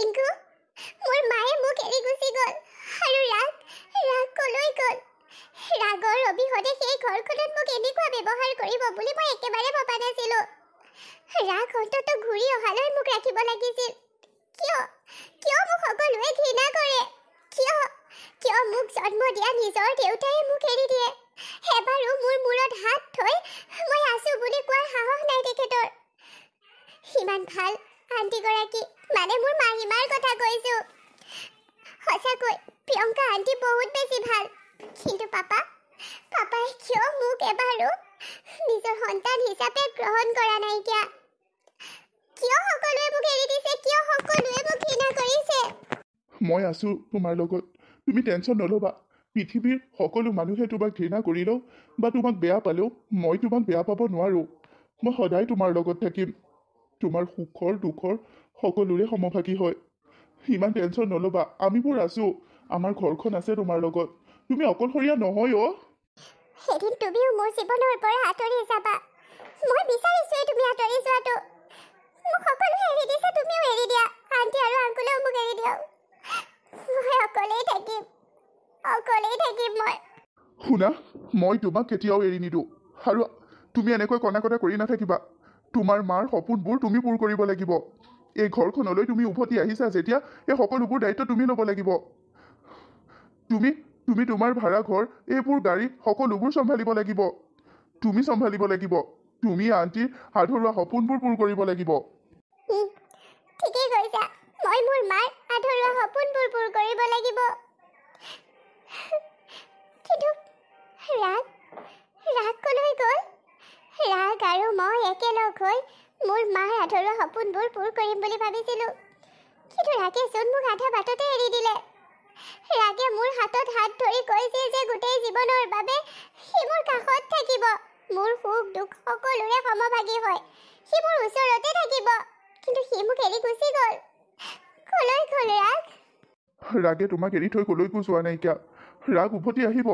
ৰিংকু মোৰ মায়ে মোক এৰি গুচি গ'ল আৰু ৰাগ ৰাগ কলৈ গ'ল ৰাগৰ অবিহনে সেই ঘৰখনত মোক এনেকুৱা ব্যৱহাৰ কৰিব বুলি মই একেবাৰে ভবা নাছিলো ৰাগ অন্তত ঘূৰি অহালৈ মোক ৰাখিব লাগিছিল কিয় কিয় মোক সকলোৱে ঘৃণা কৰে কিয় কিয় মোক জন্ম দিয়া নিজৰ দেউতাই মোক এৰি দিয়ে মই আছোঁ তোমাৰ লগত তুমি টেনশ্যন নল'বা পৃথিৱীৰ সকলো মানুহে তোমাক ঘৃণা কৰিলেও বা তোমাক বেয়া পালেও মই তোমাক বেয়া পাব নোৱাৰোঁ মই সদায় তোমাৰ লগত থাকিম তোমাৰ সুখৰ দুখৰ সকলোৰে সমভাগী হয় ইমান টেনশ্যন নল'বা আমিবোৰ আছো আমাৰ ঘৰখন আছে তোমাৰ লগত তুমি অকলশৰীয়া নহয় অ' সেইদিন তুমিও মোৰ জীৱনৰ পৰা আঁতৰি যাবা মই বিচাৰিছোৱেই তুমি আঁতৰি যোৱাটো মোক সকলো এৰি দিছা তুমিও এৰি দিয়া আণ্টি আৰু আংকুলেও মোক এৰি দিয়ক শুনা মই তোমাক কেতিয়াও এৰি নিদো আৰু তুমি এনেকৈ কণা কণা কৰি নাথাকিবা তোমাৰ মাৰ সপোনবোৰ তুমি পূৰ কৰিব লাগিব এই ঘৰখনলৈ তুমি উভতি আহিছা যেতিয়া এই সকলোবোৰ দায়িত্ব তুমি ল'ব লাগিব তুমি তুমি তোমাৰ ভাড়া ঘৰ এইবোৰ গাড়ী সকলোবোৰ চম্ভালিব লাগিব তুমি চম্ভালিব লাগিব তুমি আণ্টিৰ আধৰুৱা সপোনবোৰ পূৰ কৰিব লাগিব ঠিকেই কৈছা মই মোৰ মাৰ ধৰা সপোনবোৰ পূৰ কৰিব লাগিব কিন্তু ৰাগ ৰাগ কলৈ গ'ল ৰাগ আৰু মই একেলগ হৈ মোৰ মাৰ আধৰুৱা সপোনবোৰ পূৰ কৰিম বুলি ভাবিছিলো কিন্তু ৰাকেশজন মোক আধা বাটতে এৰি দিলে ৰাগে মোৰ হাতত হাত ধৰি কৈছিল যে গোটেই জীৱনৰ বাবে সি মোৰ কাষত থাকিব মোৰ সুখ দুখ সকলোৰে সমভাগী হয় সি মোৰ ওচৰতে থাকিব কিন্তু সি মোক এৰি গুচি গ'ল কলৈ গ'লে ৰাগ ৰাগে তোমাক এৰি থৈ কলৈকো যোৱা নাইকিয়া ৰাগ উভতি আহিব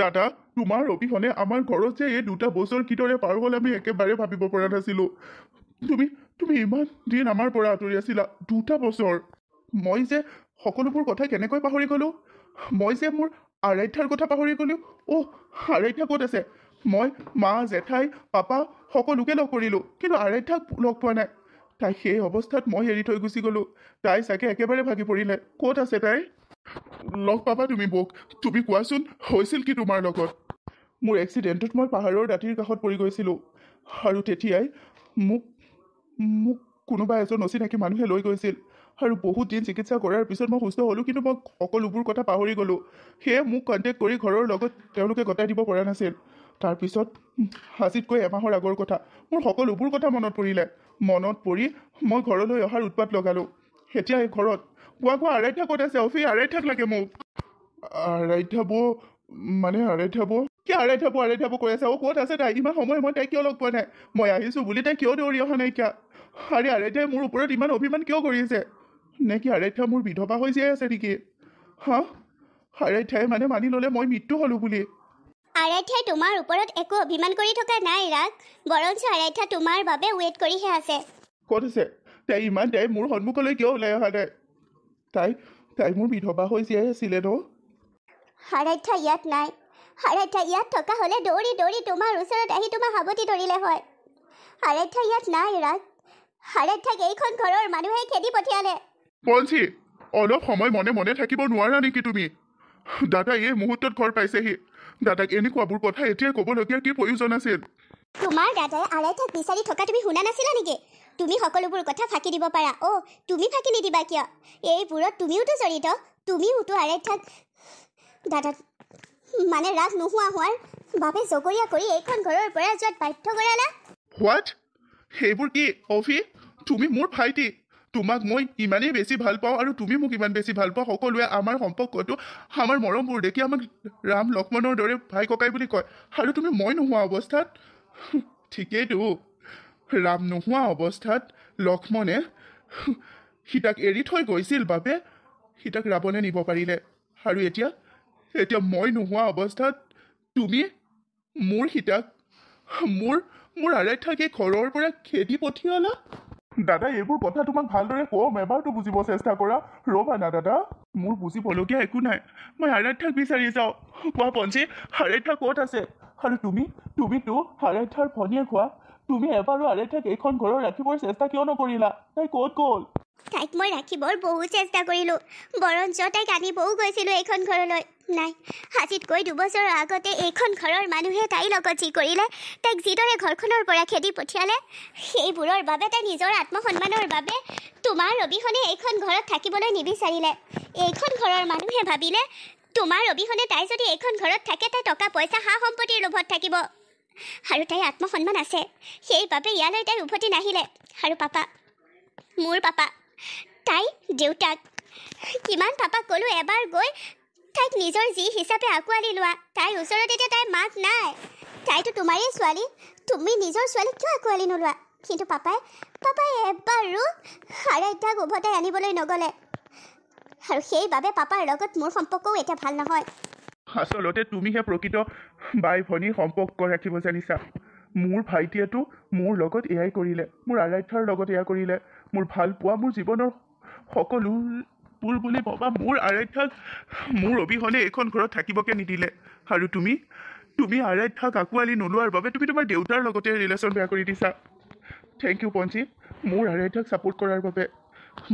দাদা তোমাৰ অবিহনে আমাৰ ঘৰত যে এই দুটা বছৰ কিদৰে পাৰ হ'ল আমি একেবাৰে ভাবিব পৰা নাছিলো তুমি তুমি ইমান দিন আমাৰ পৰা আঁতৰি আছিলা দুটা বছৰ মই যে সকলোবোৰ কথা কেনেকৈ পাহৰি গ'লো মই যে মোৰ আৰাধ্যাৰ কথা পাহৰি গ'লো অহ আৰাধ্যা ক'ত আছে মই মা জেঠাই পাপা সকলোকে লগ কৰিলোঁ কিন্তু আৰাধ্যাক লগ পোৱা নাই তাই সেই অৱস্থাত মই এৰি থৈ গুচি গ'লোঁ তাই চাগে একেবাৰে ভাগি পৰিলে ক'ত আছে তাই লগ পাবা তুমি বৌক তুমি কোৱাচোন হৈছিল কি তোমাৰ লগত মোৰ এক্সিডেণ্টত মই পাহাৰৰ দাঁতিৰ কাষত পৰি গৈছিলোঁ আৰু তেতিয়াই মোক মোক কোনোবা এজন অচিনাকি মানুহে লৈ গৈছিল আৰু বহুত দিন চিকিৎসা কৰাৰ পিছত মই সুস্থ হ'লোঁ কিন্তু মই সকলোবোৰ কথা পাহৰি গ'লোঁ সেয়ে মোক কণ্টেক্ট কৰি ঘৰৰ লগত তেওঁলোকে গতাই দিব পৰা নাছিল তাৰপিছত সাজিতকৈ এমাহৰ আগৰ কথা মোৰ সকলোবোৰ কথা মনত পৰিলে মনত পৰি মই ঘৰলৈ অহাৰ উৎপাত লগালোঁ এতিয়া ঘৰত পুৱা পুৱা আৰাধ্যা ক'ত আছে অফি আৰাধ্যাক লাগে মোক আৰাধ্যাব মানে আৰাধ্যাব কি আৰাধ্যাব আৰাধ্যাব কৈ আছে অ' ক'ত আছে তাই ইমান সময় মই তাইক কিয় লগ পোৱা নাই মই আহিছোঁ বুলি তাই কিয় দৌৰি অহা নাইকিয়া আৰে আৰাধ্যাই মোৰ ওপৰত ইমান অভিমান কিয় কৰি আছে নে কি আৰাধ্যা মোৰ বিধৱা হৈ জীয়াই আছে নেকি হা আৰাধ্যাই মানে মানি ল'লে মই মৃত্যু হ'লোঁ বুলি আৰাধ্যাই তোমাৰ ওপৰত একো অভিমান কৰি থকা নাই ৰাগ বৰঞ্চ আৰাধ্যা তোমাৰ বাবে ৱেইট কৰিহে আছে ক'ত আছে তাই ইমান দেৰি মোৰ সন্মুখলৈ কিয় ওলাই অহা নাই তাই তাই মোৰ বিধৱা হৈ জীয়াই আছিলে ন আৰাধ্যা ইয়াত নাই আৰাধ্যা ইয়াত থকা হ'লে দৌৰি দৌৰি তোমাৰ ওচৰত আহি তোমাৰ সাৱটি ধৰিলে হয় আৰাধ্যা ইয়াত নাই ৰাগ আৰাধ্যাক এইখন ঘৰৰ মানুহে খেদি পঠিয়ালে বৰঞ্চি অলপ সময় মনে মনে থাকিব নোৱাৰা নেকি তুমি দাদা এই মুহূৰ্তত ঘৰ পাইছেহি দাদাক এনেকুৱাবোৰ কথা এতিয়াই ক'বলগীয়া কি প্ৰয়োজন আছিল তোমাৰ দাদাই আলাইঠাক বিচাৰি থকা তুমি শুনা নাছিলা নেকি তুমি সকলোবোৰ কথা ফাঁকি দিব পাৰা অ' তুমি ফাঁকি নিদিবা কিয় এইবোৰত তুমিওতো জড়িত তুমিওতো আলাইঠাক দাদা মানে ৰাগ নোহোৱা হোৱাৰ বাবে জগৰীয়া কৰি এইখন ঘৰৰ পৰা যোৱাত বাধ্য কৰালা হোৱাট সেইবোৰ কি অভি তুমি মোৰ ভাইটি তোমাক মই ইমানেই বেছি ভাল পাওঁ আৰু তুমি মোক ইমান বেছি ভাল পাওঁ সকলোৱে আমাৰ সম্পৰ্কটো আমাৰ মৰমবোৰ দেখি আমাক ৰাম লক্ষ্মণৰ দৰে ভাই ককাই বুলি কয় আৰু তুমি মই নোহোৱা অৱস্থাত ঠিকেইতো ৰাম নোহোৱা অৱস্থাত লক্ষ্মণে সীতাক এৰি থৈ গৈছিল বাবে সীতাক ৰাৱণে নিব পাৰিলে আৰু এতিয়া এতিয়া মই নোহোৱা অৱস্থাত তুমি মোৰ সীতাক মোৰ মোৰ আৰাধ্যাকে ঘৰৰ পৰা খেদি পঠিয়ালা দাদা এইবোৰ কথা তোমাক ভালদৰে ক'ম এবাৰতো বুজিব চেষ্টা কৰা ৰ'বা না দাদা মোৰ বুজিবলগীয়া একো নাই মই আৰাধ্যাক বিচাৰি যাওঁ কোৱা পঞ্জী আৰাধ্যা ক'ত আছে আৰু তুমি তুমিতো আৰাধ্যাৰ ভনীয়ে কোৱা তুমি এবাৰো আৰাধ্যাক এইখন ঘৰৰ ৰাখিবৰ চেষ্টা কিয় নকৰিলা তাই ক'ত গ'ল তাইক মই ৰাখিবৰ বহু চেষ্টা কৰিলোঁ বৰঞ্চ তাইক আনিবও গৈছিলোঁ এইখন ঘৰলৈ নাই সাজিতকৈ দুবছৰৰ আগতে এইখন ঘৰৰ মানুহে তাইৰ লগত যি কৰিলে তাইক যিদৰে ঘৰখনৰ পৰা খেদি পঠিয়ালে সেইবোৰৰ বাবে তাই নিজৰ আত্মসন্মানৰ বাবে তোমাৰ অবিহনে এইখন ঘৰত থাকিবলৈ নিবিচাৰিলে এইখন ঘৰৰ মানুহে ভাবিলে তোমাৰ অবিহনে তাই যদি এইখন ঘৰত থাকে তাই টকা পইচা সা সম্পত্তিৰ লোভত থাকিব আৰু তাইৰ আত্মসন্মান আছে সেইবাবে ইয়ালৈ তাই উভতি নাহিলে আৰু পাপা মোৰ পাপা তাই দেউতাক ইমান পাপা ক'লো এবাৰ গৈ তাইক নিজৰ যি হিচাপে আঁকোৱালি লোৱা তাইৰ ওচৰত এতিয়া তাইৰ মাত নাই তাইতো তোমাৰেই ছোৱালী তুমি নিজৰ ছোৱালীক কিয় আঁকোৱালি নোলোৱা কিন্তু পাপাই পাপাই এবাৰো আইতাক উভতাই আনিবলৈ নগ'লে আৰু সেইবাবে পাপাৰ লগত মোৰ সম্পৰ্কও এতিয়া ভাল নহয় আচলতে তুমিহে প্ৰকৃত বাই ভনীৰ সম্পৰ্ক ৰাখিব জানিছা মোৰ ভাইটিয়েতো মোৰ লগত এয়াই কৰিলে মোৰ আৰাধ্যাৰ লগত এয়া কৰিলে মোৰ ভাল পোৱা মোৰ জীৱনৰ সকলোবোৰ বুলি ভবা মোৰ আৰাধ্যাক মোৰ অবিহনে এইখন ঘৰত থাকিবকে নিদিলে আৰু তুমি তুমি আৰাধ্যাক আঁকোৱালি নোলোৱাৰ বাবে তুমি তোমাৰ দেউতাৰ লগতে ৰিলেশ্যন বেয়া কৰি দিছা থেংক ইউ পঞ্জীৱ মোৰ আৰাধ্যাক ছাপোৰ্ট কৰাৰ বাবে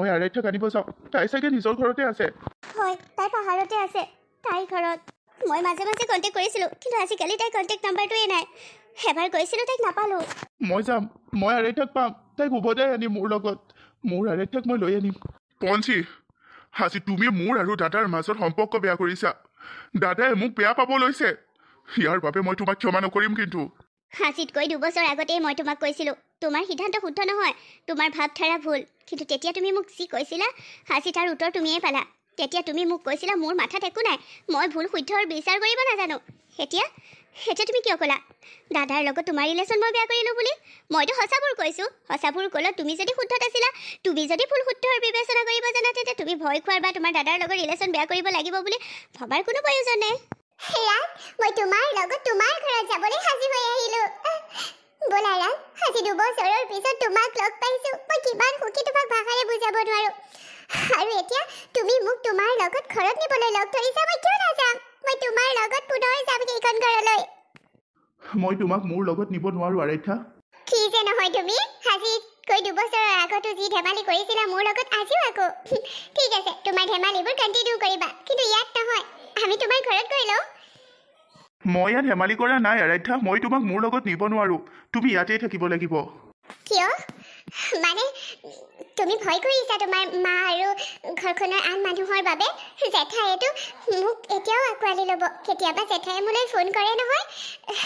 মই আৰাধ্যাক আনিব যাওঁ তাই চাগে নিজৰ ঘৰতে আছে হয় তাই পাহাৰতে আছে তাইৰ ঘৰত মই মাজে মাজে কণ্টেক্ট কৰিছিলোঁ কিন্তু আজিকালি তাইৰ কণ্টেক্ট নাম্বাৰটোৱে নাই এবাৰ গৈছিলোঁ তাইক নাপালোঁ মই যাম মই আৰাধ্যাক পাম তাইক উভতাই আনিম মোৰ লগত মোৰ আৰে তাইক মই লৈ আনিম পঞ্চি আজি তুমি মোৰ আৰু দাদাৰ মাজত সম্পৰ্ক বেয়া কৰিছা দাদাই মোক বেয়া পাব লৈছে ইয়াৰ বাবে মই তোমাক ক্ষমা নকৰিম কিন্তু হাঁচিতকৈ দুবছৰ আগতেই মই তোমাক কৈছিলো তোমাৰ সিদ্ধান্ত শুদ্ধ নহয় তোমাৰ ভাৱধাৰা ভুল কিন্তু তেতিয়া তুমি মোক যি কৈছিলা হাঁচিত আৰু উত্তৰ তুমিয়েই পালা তেতিয়া তুমি মোক কৈছিলা মোৰ মাথাত একো নাই মই ভুল শুদ্ধ বিচাৰ কৰিব নাজানো এতিয়া তুমি কিয় ক'লা দাদাৰ লগত তোমাৰ ৰিলেশ্যন মই বেয়া কৰিলোঁ বুলি মইতো সঁচাবোৰ কৈছোঁ সঁচাবোৰ ক'লত তুমি যদি শুদ্ধত আছিলা তুমি যদি ফুল শুদ্ধৰ বিবেচনা কৰিব জানা তেতিয়া তুমি ভয় খোৱাৰ বা তোমাৰ দাদাৰ লগত ৰিলেশ্যন বেয়া কৰিব লাগিব বুলি ভবাৰ কোনো প্ৰয়োজন নাই হেৰা মই তোমাৰ লগত তোমাৰ ঘৰত যাবলৈ সাজি হৈ আহিলো বোলা ৰাম আজি দুবছৰৰ পিছত তোমাক লগ পাইছো মই কিমান সুখী তোমাক ভাষাৰে বুজাব নোৱাৰো আৰু এতিয়া তুমি মোক তোমাৰ লগত ঘৰত নিবলৈ লগ ধৰিছা মই কিয় নাযাম মই তোমাৰ লগত পুনৰ যাম সেইখন ঘৰলৈ মই তোমাক মোৰ লগত নিব নোৱাৰো আৰাধ্যা কি যে নহয় তুমি আজি কৈ দুবছৰৰ আগতো যি ধেমালি কৰিছিলা মোৰ লগত আজিও আকৌ ঠিক আছে তোমাৰ ধেমালিবোৰ কণ্টিনিউ কৰিবা কিন্তু ইয়াত নহয় আমি তোমাৰ ঘৰত গৈ লওঁ মই ইয়াত ধেমালি কৰা নাই আৰাধ্যা মই তোমাক মোৰ লগত নিব নোৱাৰো তুমি ইয়াতেই থাকিব লাগিব কিয় মানে তুমি ভয় কৰিছা তোমাৰ মা আৰু ঘৰখনৰ আন মানুহৰ বাবে জেঠাইয়েতো মোক এতিয়াও আঁকোৱালি ল'ব কেতিয়াবা জেঠাইয়ে মোলৈ ফোন কৰে নহয়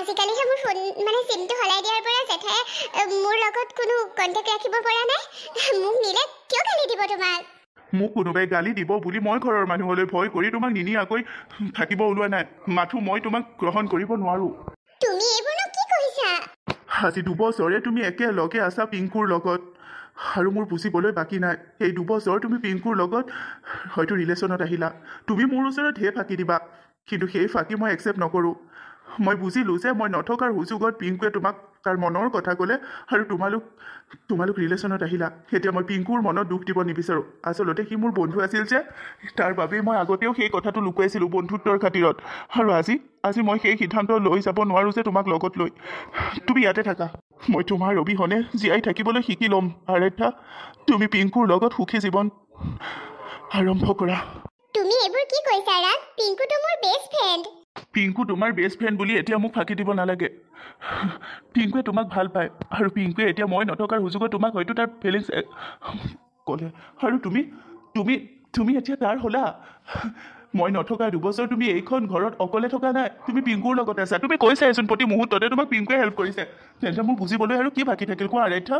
আজিকালিহে মোৰ ফোন মানে চিমটো সলাই দিয়াৰ পৰা জেঠাইয়ে মোৰ লগত কোনো কণ্টেক্ট ৰাখিব পৰা নাই মোক নিলে কিয় গালি দিব তোমাক মোক কোনোবাই গালি দিব বুলি মই ঘৰৰ মানুহলৈ ভয় কৰি তোমাক নিনিয়াকৈ থাকিব ওলোৱা নাই মাথো মই তোমাক গ্ৰহণ কৰিব নোৱাৰোঁ আজি দুবছৰে তুমি একেলগে আছা পিংকুৰ লগত আৰু মোৰ বুজিবলৈ বাকী নাই এই দুবছৰ তুমি পিংকুৰ লগত হয়তো ৰিলেশ্যনত আহিলা তুমি মোৰ ওচৰত সেই ফাঁকি দিবা কিন্তু সেই ফাঁকি মই একচেপ্ট নকৰোঁ মই বুজিলোঁ যে মই নথকাৰ সুযোগত পিংকুৱে তোমাক তাৰ মনৰ কথা ক'লে আৰু তোমালোক তোমালোক ৰিলেশ্যনত আহিলা এতিয়া মই পিংকুৰ মনত দুখ দিব নিবিচাৰোঁ আচলতে সি মোৰ বন্ধু আছিল যে তাৰ বাবেই মই আগতেও সেই কথাটো লুকুৱাইছিলোঁ বন্ধুত্বৰ খাতিৰত আৰু আজি আজি মই সেই সিদ্ধান্ত লৈ যাব নোৱাৰোঁ যে তোমাক লগত লৈ তুমি ইয়াতে থাকা মই তোমাৰ অবিহনে জীয়াই থাকিবলৈ শিকি ল'ম আৰাধ্যা তুমি পিংকুৰ লগত সুখী জীৱন আৰম্ভ কৰা তুমি এইবোৰ কি কৈছা ৰাজ পিংকুটো মোৰ বেষ্ট ফ্ৰেণ্ড পিংকু তোমাৰ বেষ্ট ফ্ৰেণ্ড বুলি এতিয়া মোক ফাঁকি দিব নালাগে পিংকুৱে তোমাক ভাল পায় আৰু পিংকুৱে এতিয়া মই নথকাৰ সুযোগত তোমাক হয়তো তাৰ ফিলিংছ ক'লে আৰু তুমি তুমি তুমি এতিয়া তাৰ হ'লা মই নথকা দুবছৰ তুমি এইখন ঘৰত অকলে থকা নাই তুমি পিংকুৰ লগত আছা তুমি কৈছা এজন প্ৰতি মুহূৰ্ততে তোমাক পিংকুৱে হেল্প কৰিছে তেন্তে মোক বুজিবলৈ আৰু কি বাকী থাকিল কোৱা আৰাধ্য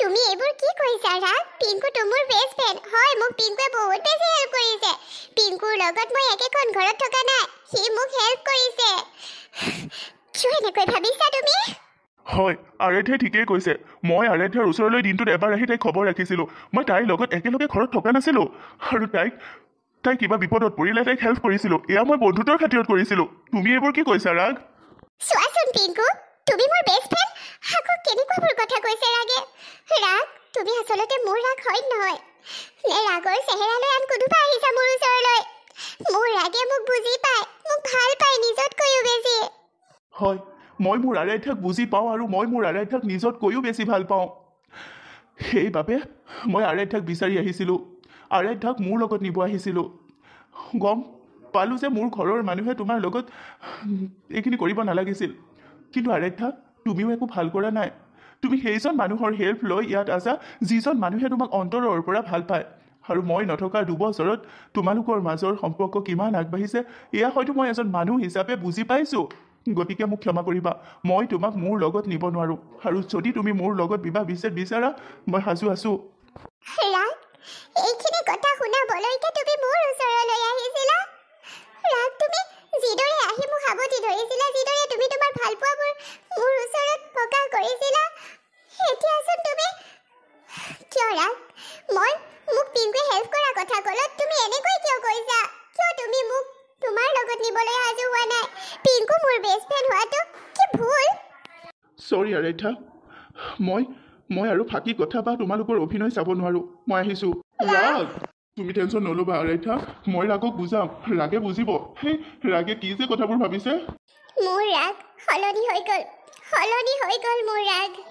তুমি এইবোৰ কি কৰিছা ৰা পিংকুটো মোৰ বেষ্ট ফ্ৰেণ্ড হয় মোক পিংকুৱে বহুত বেছি হেল্প কৰিছে পিংকুৰ লগত মই একেখন ঘৰত থকা নাই সি মোক হেল্প কৰিছে কিয় এনেকৈ ভাবিছা তুমি হয় আৰাধ্যাই ঠিকেই কৈছে মই আৰাধ্যাৰ ওচৰলৈ দিনটোত এবাৰ আহি তাইক খবৰ ৰাখিছিলোঁ মই তাইৰ লগত একেলগে ঘৰত থকা নাছিলোঁ আৰু তাইক তাই কিবা বিপদত পৰিলে তাইক হেল্প কৰিছিলোঁ এয়া মই বন্ধুত্বৰ খাতিৰত কৰিছিলোঁ তুমি এইবোৰ কি কৈছা ৰাগ চোৱাচোন পিংকু তুমি মোৰ বেষ্ট ফ্ৰেণ্ড আকৌ কেনেকুৱাবোৰ কথা কৈছে ৰাগে ৰাগ তুমি আচলতে মোৰ ৰাগ হয় নহয় নে ৰাগৰ চেহেৰালৈ আন কোনোবা আহিছা মোৰ ওচৰলৈ মোৰ ৰাগে মোক বুজি পায় মোক ভাল পায় নিজতকৈও বেছি হয় মই মোৰ আৰাধ্যাক বুজি পাওঁ আৰু মই মোৰ আৰাধ্যাক নিজতকৈও বেছি ভাল পাওঁ সেইবাবে মই আৰাধ্যাক বিচাৰি আহিছিলোঁ আৰাধ্যাক মোৰ লগত নিব আহিছিলো গম পালো যে মোৰ ঘৰৰ মানুহে তোমাৰ লগত এইখিনি কৰিব নালাগিছিল কিন্তু আৰাধ্যা তুমিও একো ভাল কৰা নাই তুমি সেইজন মানুহৰ হেল্প লৈ ইয়াত আছা যিজন মানুহে তোমাক অন্তৰৰ পৰা ভাল পায় আৰু মই নথকা দুবছৰত তোমালোকৰ মাজৰ সম্পৰ্ক কিমান আগবাঢ়িছে এয়া হয়তো মই এজন মানুহ হিচাপে বুজি পাইছোঁ গতিকে মোক ক্ষমা কৰিবা মই তোমাক মোৰ লগত নিব নোৱাৰো আৰু যদি তুমি মোৰ লগত বিবাহ বিচাৰ বিচাৰা মই সাজু আছো ভালপোৱাবোৰ বোকা কৰিছিলা এতিয়াচোন তুমি কিয় মই মোক পিংকুৱে হেল্প কৰা কথা ক'লত তুমি এনেকৈ কিয় কৰিছা কিয় তুমি মোক তোমাৰ লগত নিবলৈ সাজু হোৱা নাই পিংকু মোৰ বেষ্ট ফ্ৰেণ্ড হোৱাটো কি ভুল চৰি আৰেধা মই মই আৰু ফাকি কথা বা তোমালোকৰ অভিনয় চাব নোৱাৰো মই আহিছো ৰাগ তুমি টেনচন নল'বা আৰেধা মই ৰাগক বুজাম ৰাগে বুজিব সেই ৰাগে কি যে কথাবোৰ ভাবিছে মোৰ ৰাগ সলনি হৈ গ'ল সলনি হৈ গ'ল মোৰ ৰাগ